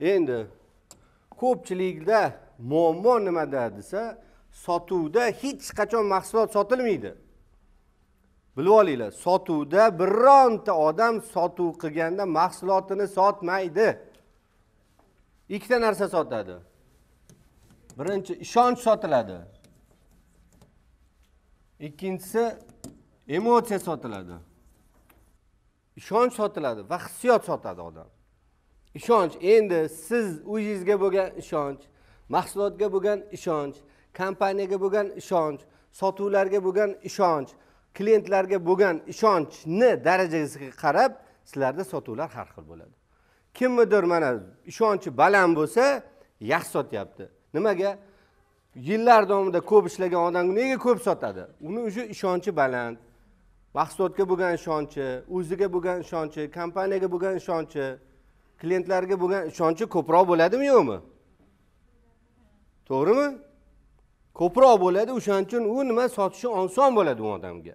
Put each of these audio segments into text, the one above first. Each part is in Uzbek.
endi ko'pchilikda muammo nimada desa sotuvda hech qachon mahsulot sotilmaydi bilib olinglar sotuvda bironta odam sotuv qilganda mahsulotini sotmaydi ikkita narsa sotadi birinchi ishonch sotiladi ikkinchisi emotsiya sotiladi ishonch sotiladi va hissiyot sotadi odam ishonch endi siz o'zingizga bo'lgan ishonch mahsulotga bo'lgan ishonch kompaniyaga bo'lgan ishonch sotuvlarga bo'lgan ishonch klientlarga bo'lgan ishonchni darajasiga qarab sizlarda sotuvlar har xil bo'ladi kimnidir mana ishonchi baland bo'lsa yaxshi sotyapti nimaga yillar davomida ko'p ishlagan odam nega ko'p sotadi uni уже ishonchi baland mahsulotga bo'lgan ishonchi o'ziga bo'lgan ishonchi kompaniyaga bo'lgan ishonchi klientlarga bo'lgan ishonchi ko'proq bo'ladimi yo'qmi to'g'rimi ko'proq bo'ladi o'shaning uchun u nima sotishi oson bo'ladi u odamga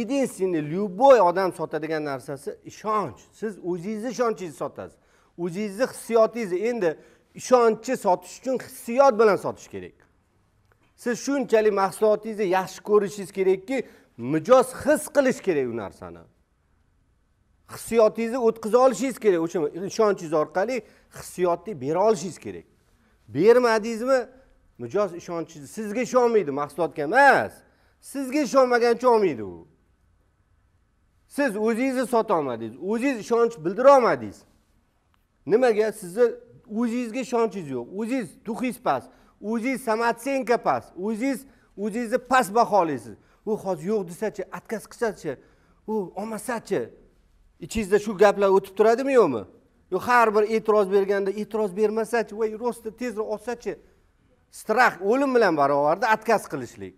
единственный любой odam sotadigan narsasi ishonch siz o'zingizni ishonchingizni sotasiz o'zingizni hissiyotingizni endi ishonchni sotish uchun hissiyot bilan sotish kerak siz shunchalik mahsulotingizni yaxshi ko'rishingiz kerakki mijoz his qilish kerak u narsani hissiyotingizni o'tkaza olishingiz kerak o'sha ishonchingiz orqali hissiyotni bera olishingiz kerak bermadingizmi mijoz ishonchingiz sizga ishonmaydi mahsulotga emas sizga ishonmagan uchun olmaydi u siz o'zingizni sotolmadingiz o'zingiz ishonch bildira olmadingiz nimaga sizni o'zingizga ishonchingiz yo'q o'zingiz duxingiz past o'zingiz самооценка past o'zingiz o'zingizni past baholaysiz u hozir yo'q desachi отказ qilsachi u olmasachi ichingizda shu gaplar o'tib turadimi yo'qmi yo har bir e'tiroz berganda e'tiroz bermasachi voy ro'sta tezroq olsachi strax o'lim bilan barobarda отказ qilishlik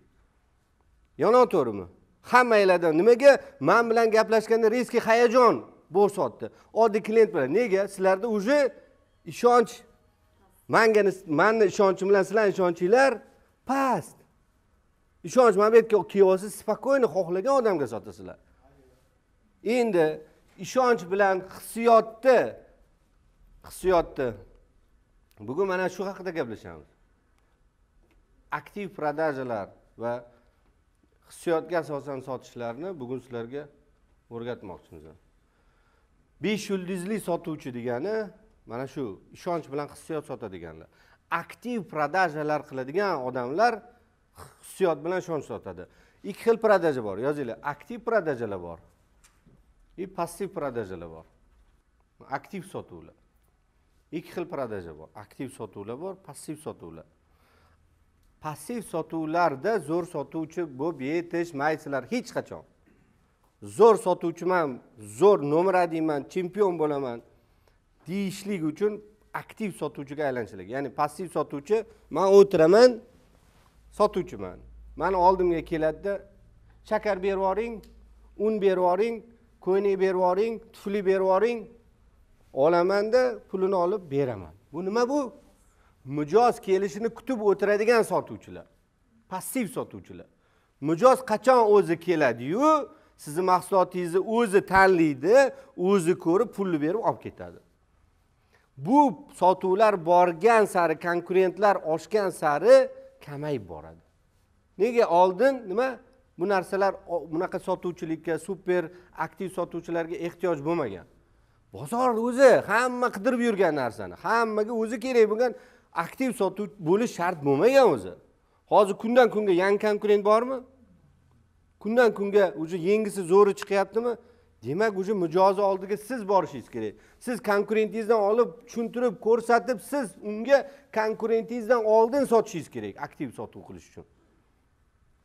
noto'g'rimi hammanglardan nimaga man bilan gaplashganda резкий hayajon bo'sotdi oddiy klient bilan nega sizlarda уже ishonch manga manni ishonchim bilan sizlarni ishonchinglar past ishonch mana bu yerga kelyapsiz спокойно xohlagan odamga sotasizlar endi ishonch bilan hissiyotni hissiyotni bugun mana shu haqida gaplashamiz aktiv prodajalar va hissiyotga asosan sotishlarni bugun sizlarga o'rgatmoqchimiz besh yulduzli sotuvchi degani mana shu ishonch bilan hissiyot sotadiganlar aktiv prodajalar qiladigan odamlar hissiyot bilan ishonch sotadi ikki xil продажа bor yozinglar aktiv prodajalar bor и passiv prodajalar bor aktiv sotuvlar ikki xil prodaja bor aktiv sotuvlar bor passiv sotuvlar passiv sotuvlarda zo'r sotuvchi bo'lib yetishmaysizlar hech qachon zo'r sotuvchiman zo'r nomra deyman chempion bo'laman deyishlik uchun aktiv sotuvchiga aylanishlik ya'ni passiv sotuvchi man o'tiraman sotuvchiman mani oldimga keladida shakar berib yuboring un berib ko'ynak berib yuboring tufli berib yuboring olamanda pulini olib beraman bu nima bu mijoz kelishini kutib o'tiradigan sotuvchilar passiv sotuvchilar mijoz qachon o'zi keladiyu sizni mahsulotingizni o'zi tanlaydi o'zi ko'rib pulni berib olib ketadi bu sotuvlar borgan sari konkurentlar oshgan sari kamayib boradi nega oldin nima bu narsalar bunaqa sotuvchilikka super aktiv sotuvchilarga ehtiyoj bo'lmagan bozor o'zi hamma qidirib yurgan narsani hammaga o'zi kerak bo'lgan aktiv sotuv bo'lish shart bo'lmagan o'zi hozir kundan kunga yangi konkurent bormi kundan kunga уже yengisi zo'ri chiqyaptimi demak уже mijozni oldiga siz borishingiz kerak siz konkurentingizdan olib tushuntirib ko'rsatib siz unga konkurentingizdan oldin sotishingiz kerak aktiv sotuv qilish uchun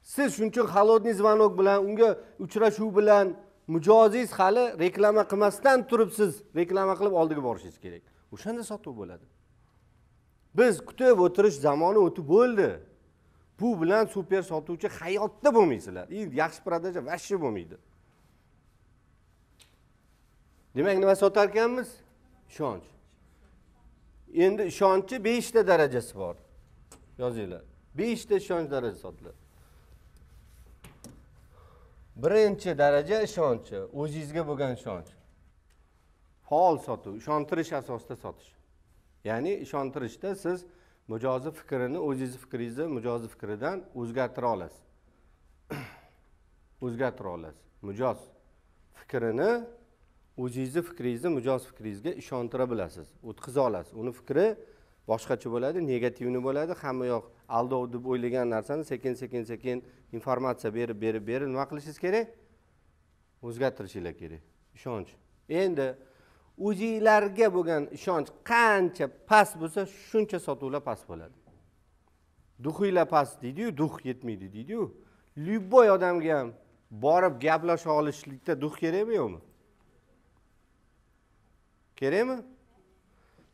siz shuning uchun холодный звонок bilan unga uchrashuv bilan mijoziz hali reklama qilmasdan turib siz reklama qilib oldiga borishingiz kerak o'shanda sotuv bo'ladi biz kutib o'tirish zamoni o'tib bo'ldi bu bilan super sotuvchi hayotda bo'lmaysizlar и yaxshi продажа вообще bo'lmaydi demak nima sotar ekanmiz ishonch endi ishonchni beshta darajasi bor yozinglar beshta ishonch darajasi sotiladi birinchi daraja ishonch o'zingizga bo'lgan ishonch faol sotuv ishontirish asosida sotish ya'ni ishontirishda siz mijozni fikrini o'zingizni fikringizni mijozni fikridan o'zgartira olasiz o'zgartira olasiz mijoz fikrini o'zingizni fikringizni mijoz fikringizga ishontira bilasiz o'tkaza olasiz uni fikri boshqacha bo'ladi negativni bo'ladi hamma yoq aldov deb o'ylagan narsani sekin sekin sekin informatsiya berib berib berib nima qilishingiz kerak o'zgartirishinglar kerak ishonch endi o'zinglarga bo'lgan ishonch qancha past bo'lsa shuncha sotuvlar past bo'ladi duhinglar past deydiyu duh yetmaydi deydiyu любой odamga ham borib gaplasha olishlikda duh kerakmi yo'qmi kerakmi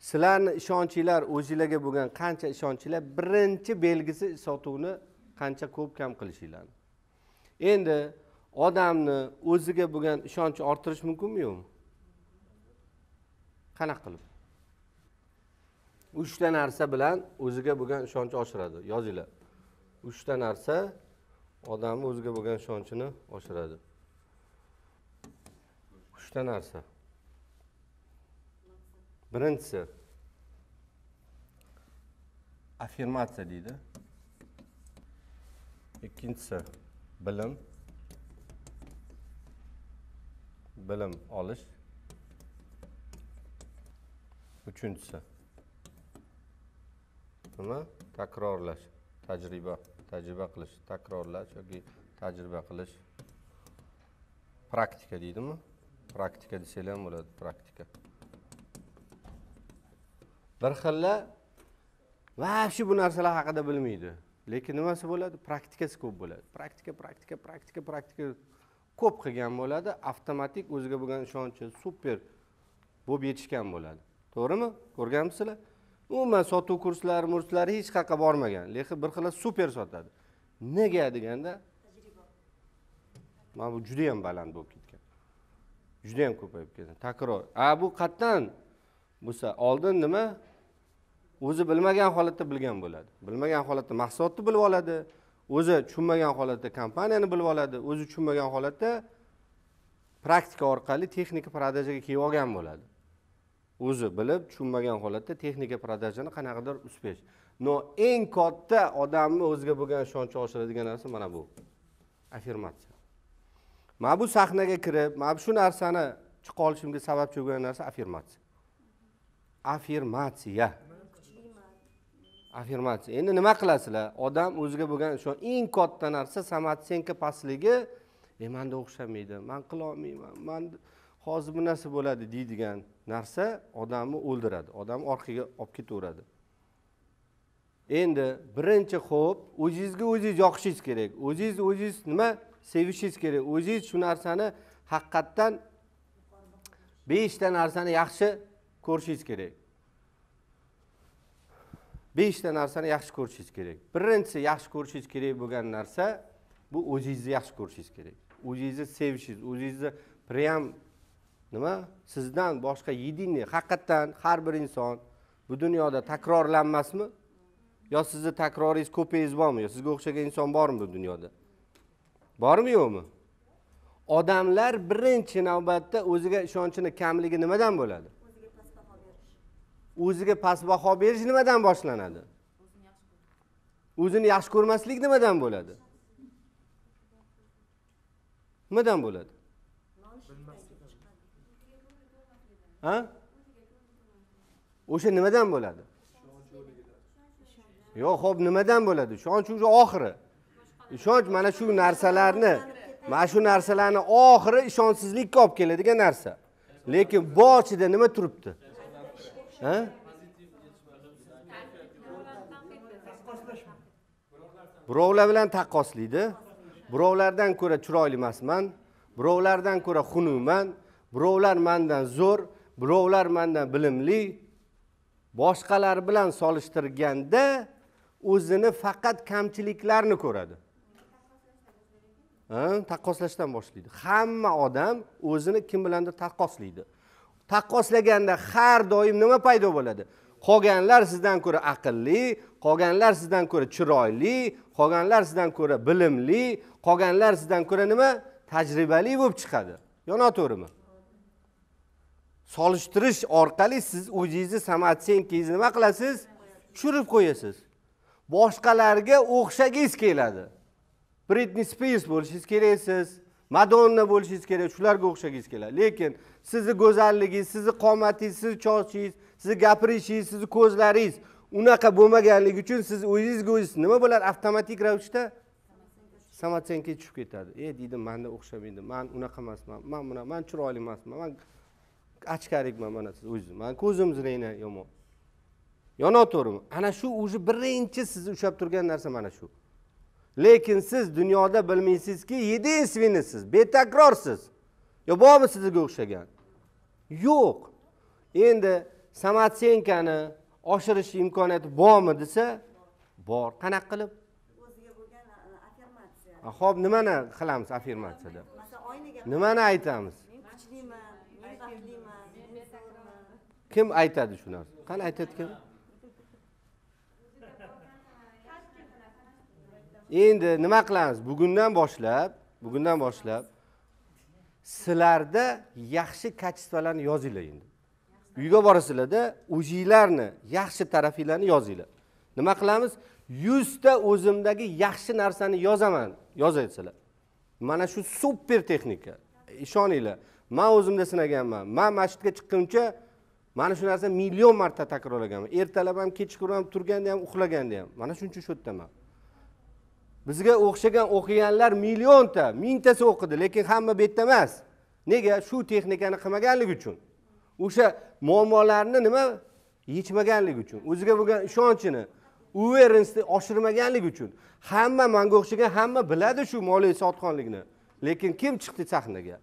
sizlarni ishonchinglar o'zinglarga bo'lgan qancha ishonchinglar birinchi belgisi sotuvni qancha ko'p kam qilishinglar endi odamni o'ziga bo'lgan ishonchi orttirish mumkinmi yo'qmi qanaqa qilib uchta narsa bilan o'ziga bo'lgan ishonchi oshiradi yozinglar uchta narsa odamni o'ziga bo'lgan ishonchini oshiradi uchta narsa birinchisi affirmatsiya deydi ikkinchisi bilim bilim olish uchinchisi nima takrorlash tajriba tajriba qilish takrorlash yoki tajriba qilish praktika deydimi praktika desanglar ham bo'ladi praktika bir xilla вообще bu narsalar haqida bilmaydi lekin nimasi bo'ladi praktikasi ko'p bo'ladi praktika praktika praktika praktika ko'p qilgan bo'ladi avtomatik o'ziga bo'lgan ishonchi super bo'lib yetishgan bo'ladi to'g'rimi ko'rganmisizlar umuman sotuv kurslari murslari hech qayerqa bormagan lekin bir xilla super sotadi nega deganda mana bu juda yam baland bo'lib ketgan judayam ko'payib ketgan takror a bu qatdan bo'lsa oldin nima o'zi bilmagan holatda bilgan bo'ladi bilmagan holatda mahsulotni bilib oladi o'zi tushunmagan holatda kompaniyani bilib oladi o'zi tushunmagan holatda praktika orqali texnika продажаga kelib olgan bo'ladi o'zi bilib tushunmagan holatda texnika продажаni qanaqadir успех no eng katta odamni o'ziga bo'lgan ishonchi oshiradigan narsa mana bu affirmatsiya mana bu sahnaga kirib mana shu narsani chiqa olishimga sababchi bo'lgan narsa affirmatsiya affirmatsiya affirmatsiya endi nima qilasizlar odam o'ziga bo'lgan ishonch eng katta narsa samatsenka pastligi e manda o'xshamaydi man qilolmayman man hozir bu narsa bo'ladi deydigan narsa odamni o'ldiradi odamni orqaga olib ketaveradi endi birinchi ho'p o'zingizga o'zingiz yoqishingiz kerak o'zingizni o'zingiz nima sevishingiz kerak o'zingiz shu narsani haqiqatdan beshta narsani yaxshi ko'rishingiz kerak beshta narsani yaxshi ko'rishingiz kerak birinchisi yaxshi ko'rishingiz kerak bo'lgan narsa bu o'zingizni yaxshi ko'rishingiz kerak o'zingizni sevishingiz o'zingizni priyam nima sizdan boshqa единый haqiqatdan har bir inson bu dunyoda takrorlanmasmi yo sizni takroringiz ko'payingiz bormi yo sizga o'xshagan inson bormi bu dunyoda bormi yo'qmi odamlar birinchi navbatda o'ziga ishonchini kamligi nimadan bo'ladi o'ziga past baho berish nimadan boshlanadi o'zini yaxshi ko'rmaslik nimadan bo'ladi nimadan bo'ladi ha o'sha nimadan bo'ladi yo'q ho'p nimadan bo'ladi ishonch уже oxiri ishonch mana shu narsalarni mana shu narsalarni oxiri ishonchsizlikka olib keladigan narsa lekin boshida nima turibdi ha birovlar bilan taqqoslaydi birovlardan ko'ra chiroyli emasman birovlardan ko'ra xunukman birovlar mandan zo'r birovlar mandan bilimli boshqalar bilan solishtirganda o'zini faqat kamchiliklarni ko'radi taqqoslashdan boshlaydi hamma odam o'zini kim bilandir taqqoslaydi taqqoslaganda har doim nima paydo bo'ladi qolganlar sizdan ko'ra aqlli qolganlar sizdan ko'ra chiroyli qolganlar sizdan ko'ra bilimli qolganlar sizdan ko'ra nima tajribali bo'lib chiqadi yo noto'g'rimi solishtirish orqali siz o'zingizni samoatsenkangizni nima qilasiz tushirib qo'yasiz boshqalarga o'xshagingiz keladi britni spirs bo'lishingiz kerak madonna bo'lishingiz kerak shularga o'xshagingiz keladi lekin sizni go'zalligingiz sizni qomatingiz sizni chochingiz sizni gapirishingiz sizni ko'zlaringiz unaqa bo'lmaganligi uchun siz o'zingizga o'zingiz nima bo'lar avtomatik ravishda самооценка tushib ketadi e deydi manda o'xshamaydi man unaqa emasman man bunaqa man chiroyli emasman man achkarikman mana siz o'zingiz mani ko'zim zirangdan yomon noto'g'rimi ana shu уже birinchi sizni ushlab turgan narsa mana shu lekin siz dunyoda bilmaysizki единственныйsiz betakrorsiz yo bormi sizga o'xshagan yo'q endi samotsenkani oshirish imkoniyati bormi desa bor qanaqa qilib o'ziga bo'lgan ho'p nimani qilamiz affirmatsiyada nimani aytamiz men kuchliman men baxtliman kim aytadi shu narsani qani aytayotgan endi nima qilamiz bugundan boshlab bugundan boshlab sizlarda yaxshi kachestvalarni yozinglar endi uyga borasizlarda o'zinglarni yaxshi tarafinglarni yozinglar nima qilamiz yuzta o'zimdagi yaxshi narsani yozaman yozasizlar mana shu super texnika ishoninglar man o'zimda sinaganman man masjidga chiqquncha mana shu narsani million marta takrorlaganman ertalab ham kechqurun ham turganda ham uxlaganda ham mana shuning uchun shu yerdaman bizga o'xshagan o'qiganlar millionta mingtasi o'qidi lekin hamma bu yerda emas nega shu texnikani qilmaganligi uchun o'sha muammolarni nima yechmaganligi uchun o'ziga bo'lgan ishonchini uverensni oshirmaganligi uchun hamma manga o'xshagan hamma biladi shu moliya sotqonlikni lekin kim chiqdi sahnaga